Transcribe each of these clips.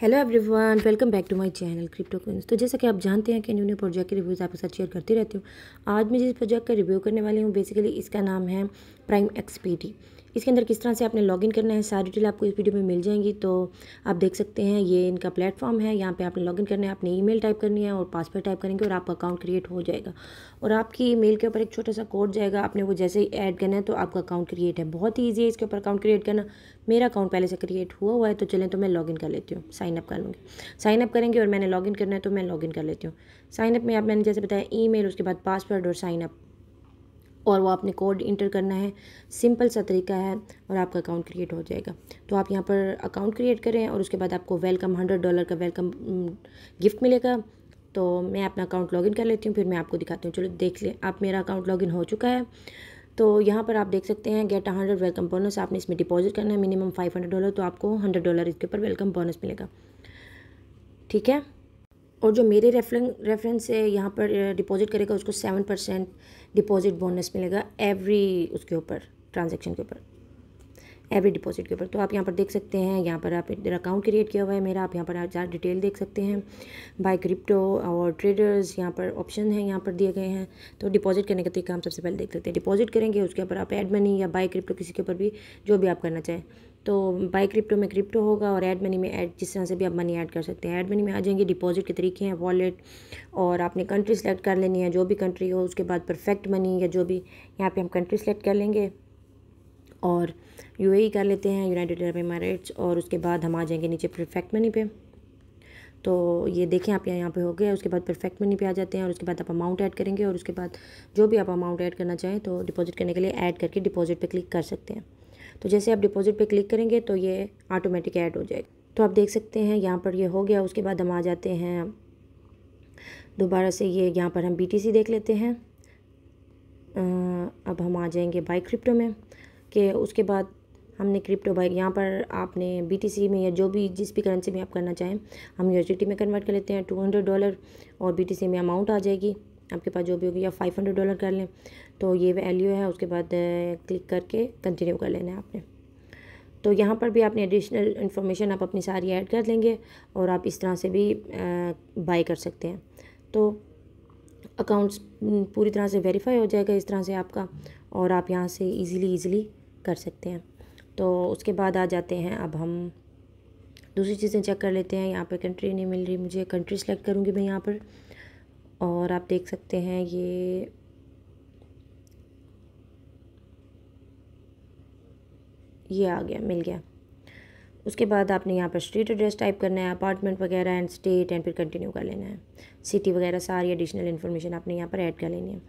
hello everyone welcome back to my channel crypto coins तो जैसा कि आप जानते हैं कि न्यू न्यू प्रोजेक्ट के रिव्यूज़ आपके साथ शेयर करती रहती हूँ आज मैं जिस प्रोजेक्ट का रिव्यू करने वाली हूँ बेसिकली इसका नाम है प्राइम एक्सपीडी इसके अंदर किस तरह से आपने लॉगिन करना है सारी डिटेल आपको इस वीडियो में मिल जाएंगी तो आप देख सकते हैं ये इनका प्लेटफॉर्म है यहाँ पे आपने लॉगिन करना है आपने ईमेल टाइप करनी है और पासवर्ड टाइप करेंगे और आपका अकाउंट क्रिएट हो जाएगा और आपकी ईमेल के ऊपर एक छोटा सा कोड जाएगा आपने वो जैसे ही ऐड करना है तो आपका अकाउंट क्रिएट है बहुत ही ईजी है इसके ऊपर अकाउंट क्रिएट करना मेरा अकाउंट पहले से क्रिएट हुआ हुआ है तो चलें तो मैं लॉगिन कर लेती हूँ साइनअप कर लूँगी साइनअप करेंगे और मैंने लॉगिन करना है तो मैं लॉगिन कर लेती हूँ साइनअप में आप मैंने जैसे बताया ई उसके बाद पासवर्ड और साइनअप और वो आपने कोड इंटर करना है सिंपल सा तरीका है और आपका अकाउंट क्रिएट हो जाएगा तो आप यहाँ पर अकाउंट क्रिएट करें और उसके बाद आपको वेलकम हंड्रेड डॉलर का वेलकम गिफ्ट mm, मिलेगा तो मैं अपना अकाउंट लॉगिन कर लेती हूँ फिर मैं आपको दिखाती हूँ चलो देख लें आप मेरा अकाउंट लॉगिन हो चुका है तो यहाँ पर आप देख सकते हैं गेट हंड्रेड वेलकम बोनस आपने इसमें डिपॉजिट करना है मिनिमम फाइव हंड्रेड डॉलर तो आपको हंड्रेड डॉलर इसके ऊपर वेलकम बोनस मिलेगा ठीक है और जो मेरे रेफरें रेफरेंस से यहाँ पर डिपॉज़िट करेगा उसको सेवन परसेंट डिपॉज़िट बोनस मिलेगा एवरी उसके ऊपर ट्रांजेक्शन के ऊपर एवरी डिपॉजिट के ऊपर तो आप यहाँ पर देख सकते हैं यहाँ पर आप इधर अकाउंट क्रिएट किया हुआ है मेरा आप यहाँ पर ज़्यादा डिटेल देख सकते हैं बाय क्रिप्टो और ट्रेडर्स यहाँ पर ऑप्शन हैं यहाँ पर दिए गए हैं तो डिपॉजिट करने का तरीका हम सबसे पहले देख सकते हैं डिपॉजिट करेंगे उसके ऊपर आप एड मनी या बाय क्रिप्टो किसी के ऊपर भी जो भी आप करना चाहें तो बाई क्रिप्टो में क्रिप्टो होगा और ऐड मनी में एड जिस तरह से भी आप मनी ऐड कर सकते हैं ऐड मनी में आ जाएंगे डिपॉजिट के तरीके हैं वॉलेट और आपने कंट्री सेलेक्ट कर लेनी है जो भी कंट्री हो उसके बाद परफेक्ट मनी या जो भी यहाँ पे हम कंट्री सेलेक्ट कर लेंगे और यूएई e कर लेते हैं यूनाइटेड अरब इमारेट्स और उसके बाद हम आ जाएंगे नीचे परफेक्ट मनी पे तो ये देखें आप यहाँ पे हो गया उसके बाद परफेक्ट मनी पे आ जाते हैं और उसके बाद आप अमाउंट ऐड करेंगे और उसके बाद जो भी आप अमाउंट ऐड करना चाहें तो डिपॉजिट करने के लिए ऐड करके डिपॉजिट पे क्लिक कर सकते हैं तो जैसे आप डिपॉजिट पे क्लिक करेंगे तो ये ऑटोमेटिक ऐड हो जाएगा तो आप देख सकते हैं यहाँ पर ये हो गया उसके बाद हम आ जाते हैं दोबारा से ये यहाँ पर हम बी देख लेते हैं अब हम आ जाएंगे बाइक क्रिप्टो में कि उसके बाद हमने क्रिप्टो बाइक यहाँ पर आपने बी में या जो भी जिस भी करेंसी में आप करना चाहें हम यूनिवर्सिटी में कन्वर्ट कर लेते हैं टू हंड्रेड डॉलर और बी में अमाउंट आ जाएगी आपके पास जो भी होगी या फाइव हंड्रेड डॉलर कर लें तो ये वैल्यू है उसके बाद क्लिक करके कंटिन्यू कर लेना है आपने तो यहाँ पर भी आपने एडिशनल इन्फॉर्मेशन आप अपनी सारी ऐड कर लेंगे और आप इस तरह से भी बाई कर सकते हैं तो अकाउंट्स पूरी तरह से वेरीफाई हो जाएगा इस तरह से आपका और आप यहाँ से इजीली इजीली कर सकते हैं तो उसके बाद आ जाते हैं अब हम दूसरी चीज़ें चेक कर लेते हैं यहाँ पर कंट्री नहीं मिल रही मुझे कंट्री सेलेक्ट करूँगी मैं यहाँ पर और आप देख सकते हैं ये ये आ गया मिल गया उसके बाद आपने यहाँ पर स्ट्रीट एड्रेस टाइप करना है अपार्टमेंट वगैरह एंड स्टेट एंड फिर कंटिन्यू कर लेना है सिटी वगैरह सारी एडिशनल इन्फॉर्मेशन आपने यहाँ पर ऐड कर लेनी है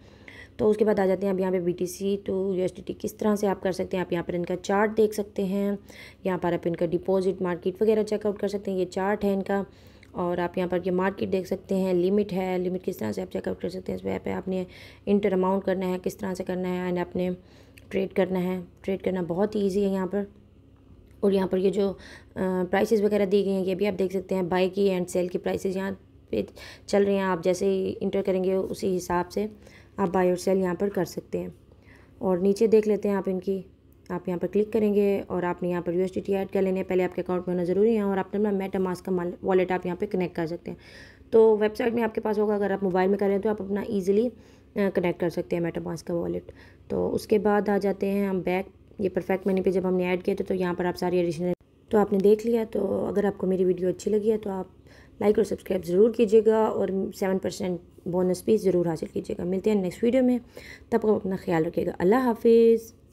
तो उसके बाद आ जाते हैं आप यहाँ पे बीटीसी तो यूएसडीटी किस तरह से आप कर सकते हैं आप यहाँ पर इनका चार्ट देख सकते हैं यहाँ पर आप इनका डिपॉजिट मार्केट वगैरह चेकआउट कर सकते हैं ये चार्ट है इनका और आप यहाँ पर ये मार्केट देख सकते हैं लिमिट है लिमिट किस तरह से आप चेकआउट कर सकते हैं इस पर आपने इंटर अमाउंट करना है किस तरह से करना है एंड आपने ट्रेड करना है ट्रेड करना बहुत ही ईजी है यहाँ पर और यहाँ पर ये जो प्राइसेस वगैरह दी गई हैं ये भी आप देख सकते हैं बाई की एंड सेल की प्राइसेस यहाँ पे चल रही हैं आप जैसे ही इंटर करेंगे उसी हिसाब से आप बाई और सेल यहाँ पर कर सकते हैं और नीचे देख लेते हैं आप इनकी आप यहाँ पर क्लिक करेंगे और आपने यहाँ पर यू एस टी ऐड कर लेने पहले आपके अकाउंट में होना ज़रूरी है और आपने अपना मेटा मास्क का वॉलेट आप यहाँ पर कनेक्ट कर सकते हैं तो वेबसाइट में आपके पास होगा अगर आप मोबाइल में करें तो आप अपना ईजिली कनेक्ट कर सकते हैं मेटा मास्क का वॉलेट तो उसके बाद आ जाते हैं हम बैक ये परफेक्ट मनी पे जब हमने ऐड किया था तो यहाँ पर आप सारी एडिशनल तो आपने देख लिया तो अगर आपको मेरी वीडियो अच्छी लगी है तो आप लाइक और सब्सक्राइब ज़रूर कीजिएगा और सेवन परसेंट बोनस भी ज़रूर हासिल कीजिएगा मिलते हैं नेक्स्ट वीडियो में तब आप अपना ख्याल रखिएगा अल्लाह हाफिज़